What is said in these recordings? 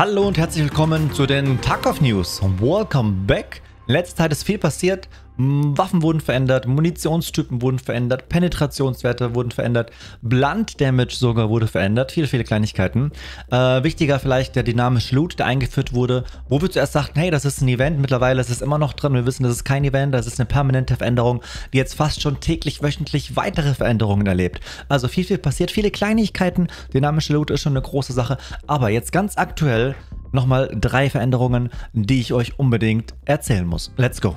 Hallo und herzlich willkommen zu den Tarkov News. Welcome back. In letzter Zeit ist viel passiert Waffen wurden verändert, Munitionstypen wurden verändert, Penetrationswerte wurden verändert, Blunt Damage sogar wurde verändert, viele, viele Kleinigkeiten. Äh, wichtiger vielleicht der dynamische Loot, der eingeführt wurde, wo wir zuerst sagten, hey, das ist ein Event, mittlerweile ist es immer noch drin, wir wissen, das ist kein Event, das ist eine permanente Veränderung, die jetzt fast schon täglich, wöchentlich weitere Veränderungen erlebt. Also viel, viel passiert, viele Kleinigkeiten, dynamische Loot ist schon eine große Sache, aber jetzt ganz aktuell nochmal drei Veränderungen, die ich euch unbedingt erzählen muss. Let's go!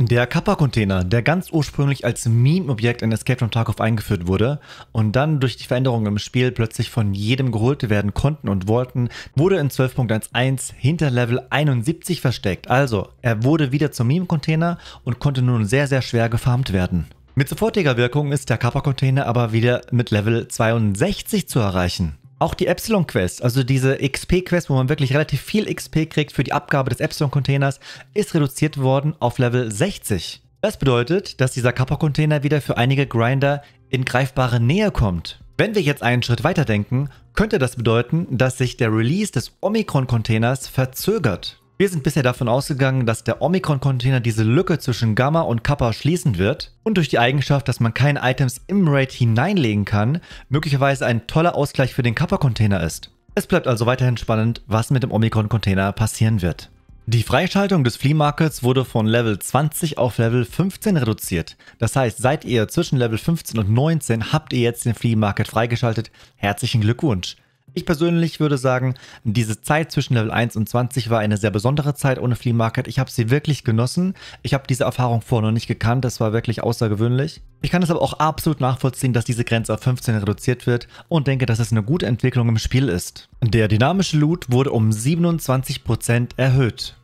Der Kappa-Container, der ganz ursprünglich als Meme-Objekt in Escape from Tarkov eingeführt wurde und dann durch die Veränderungen im Spiel plötzlich von jedem geholt werden konnten und wollten, wurde in 12.11 hinter Level 71 versteckt. Also, er wurde wieder zum Meme-Container und konnte nun sehr, sehr schwer gefarmt werden. Mit sofortiger Wirkung ist der Kappa-Container aber wieder mit Level 62 zu erreichen. Auch die Epsilon Quest, also diese XP Quest, wo man wirklich relativ viel XP kriegt für die Abgabe des Epsilon Containers, ist reduziert worden auf Level 60. Das bedeutet, dass dieser Kappa Container wieder für einige Grinder in greifbare Nähe kommt. Wenn wir jetzt einen Schritt weiterdenken, könnte das bedeuten, dass sich der Release des Omikron Containers verzögert. Wir sind bisher davon ausgegangen, dass der Omikron-Container diese Lücke zwischen Gamma und Kappa schließen wird und durch die Eigenschaft, dass man keine Items im Raid hineinlegen kann, möglicherweise ein toller Ausgleich für den Kappa-Container ist. Es bleibt also weiterhin spannend, was mit dem Omikron-Container passieren wird. Die Freischaltung des Flea Markets wurde von Level 20 auf Level 15 reduziert. Das heißt, seid ihr zwischen Level 15 und 19, habt ihr jetzt den Flea Market freigeschaltet. Herzlichen Glückwunsch! Ich persönlich würde sagen, diese Zeit zwischen Level 1 und 20 war eine sehr besondere Zeit ohne Flea Market. Ich habe sie wirklich genossen. Ich habe diese Erfahrung vorher noch nicht gekannt. Das war wirklich außergewöhnlich. Ich kann es aber auch absolut nachvollziehen, dass diese Grenze auf 15 reduziert wird und denke, dass es eine gute Entwicklung im Spiel ist. Der dynamische Loot wurde um 27% erhöht.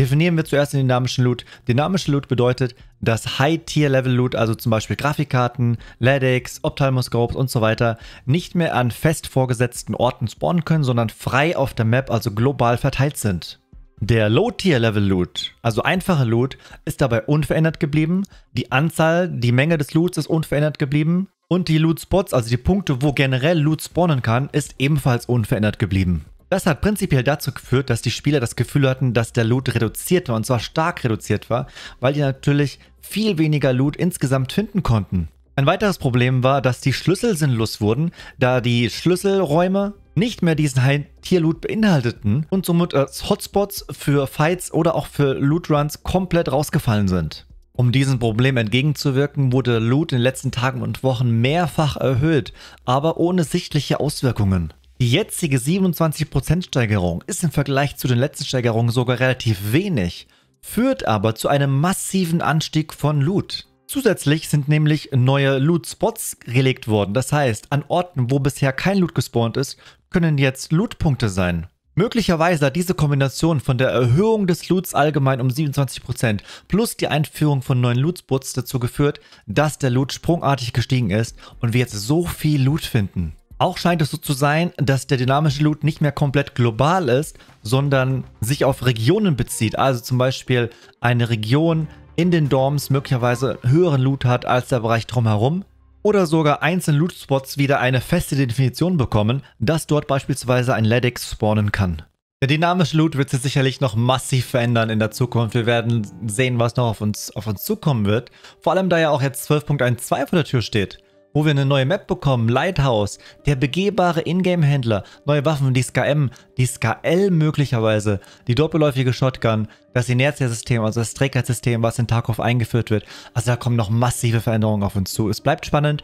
Definieren wir zuerst den dynamischen Loot. Dynamischer Loot bedeutet, dass High-Tier-Level-Loot, also zum Beispiel Grafikkarten, LEDs, Ophthalmoscopes und so weiter, nicht mehr an fest vorgesetzten Orten spawnen können, sondern frei auf der Map, also global verteilt sind. Der Low-Tier-Level-Loot, also einfacher Loot, ist dabei unverändert geblieben. Die Anzahl, die Menge des Loots ist unverändert geblieben. Und die Loot-Spots, also die Punkte, wo generell Loot spawnen kann, ist ebenfalls unverändert geblieben. Das hat prinzipiell dazu geführt, dass die Spieler das Gefühl hatten, dass der Loot reduziert war und zwar stark reduziert war, weil die natürlich viel weniger Loot insgesamt finden konnten. Ein weiteres Problem war, dass die Schlüssel sinnlos wurden, da die Schlüsselräume nicht mehr diesen High-Tier-Loot beinhalteten und somit als Hotspots für Fights oder auch für Loot-Runs komplett rausgefallen sind. Um diesem Problem entgegenzuwirken, wurde Loot in den letzten Tagen und Wochen mehrfach erhöht, aber ohne sichtliche Auswirkungen. Die jetzige 27% Steigerung ist im Vergleich zu den letzten Steigerungen sogar relativ wenig, führt aber zu einem massiven Anstieg von Loot. Zusätzlich sind nämlich neue Loot-Spots gelegt worden, das heißt, an Orten, wo bisher kein Loot gespawnt ist, können jetzt Loot-Punkte sein. Möglicherweise hat diese Kombination von der Erhöhung des Loots allgemein um 27% plus die Einführung von neuen Loot-Spots dazu geführt, dass der Loot sprungartig gestiegen ist und wir jetzt so viel Loot finden. Auch scheint es so zu sein, dass der dynamische Loot nicht mehr komplett global ist, sondern sich auf Regionen bezieht. Also zum Beispiel eine Region in den Dorms möglicherweise höheren Loot hat als der Bereich drumherum. Oder sogar einzelne Loot-Spots wieder eine feste Definition bekommen, dass dort beispielsweise ein Ledex spawnen kann. Der dynamische Loot wird sich sicherlich noch massiv verändern in der Zukunft. Wir werden sehen, was noch auf uns, auf uns zukommen wird. Vor allem, da ja auch jetzt 12.12 vor der Tür steht wo wir eine neue Map bekommen, Lighthouse, der begehbare Ingame-Händler, neue Waffen, die SKM, die SKL möglicherweise, die doppelläufige Shotgun, das Inertia-System, also das Trägersystem, was in Tarkov eingeführt wird. Also da kommen noch massive Veränderungen auf uns zu. Es bleibt spannend.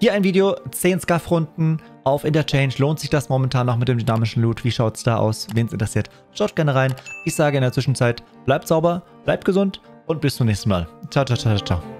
Hier ein Video, 10 Scuff-Runden auf Interchange. Lohnt sich das momentan noch mit dem dynamischen Loot? Wie schaut es da aus? Wen es interessiert, schaut gerne rein. Ich sage in der Zwischenzeit, bleibt sauber, bleibt gesund und bis zum nächsten Mal. Ciao, ciao, ciao, ciao.